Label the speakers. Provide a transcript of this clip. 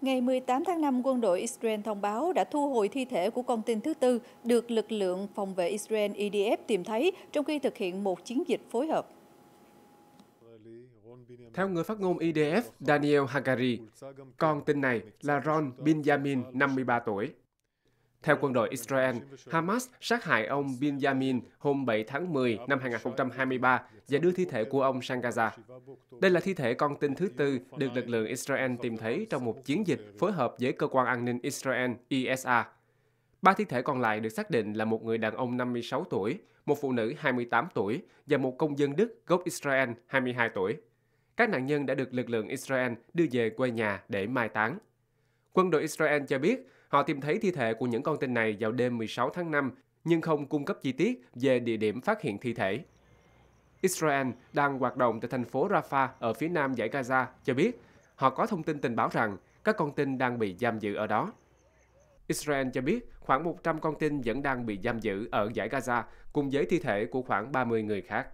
Speaker 1: Ngày 18 tháng 5, quân đội Israel thông báo đã thu hồi thi thể của con tin thứ tư được lực lượng phòng vệ Israel IDF e tìm thấy trong khi thực hiện một chiến dịch phối hợp.
Speaker 2: Theo người phát ngôn IDF e Daniel Hagari, con tin này là Ron Benjamin, 53 tuổi. Theo quân đội Israel, Hamas sát hại ông Benjamin hôm 7 tháng 10 năm 2023 và đưa thi thể của ông sang Gaza. Đây là thi thể con tin thứ tư được lực lượng Israel tìm thấy trong một chiến dịch phối hợp với Cơ quan An ninh Israel ISA. E ba thi thể còn lại được xác định là một người đàn ông 56 tuổi, một phụ nữ 28 tuổi và một công dân Đức gốc Israel 22 tuổi. Các nạn nhân đã được lực lượng Israel đưa về quê nhà để mai táng. Quân đội Israel cho biết Họ tìm thấy thi thể của những con tin này vào đêm 16 tháng 5, nhưng không cung cấp chi tiết về địa điểm phát hiện thi thể. Israel đang hoạt động tại thành phố Rafah ở phía nam giải Gaza cho biết họ có thông tin tình báo rằng các con tin đang bị giam giữ ở đó. Israel cho biết khoảng 100 con tin vẫn đang bị giam giữ ở giải Gaza cùng với thi thể của khoảng 30 người khác.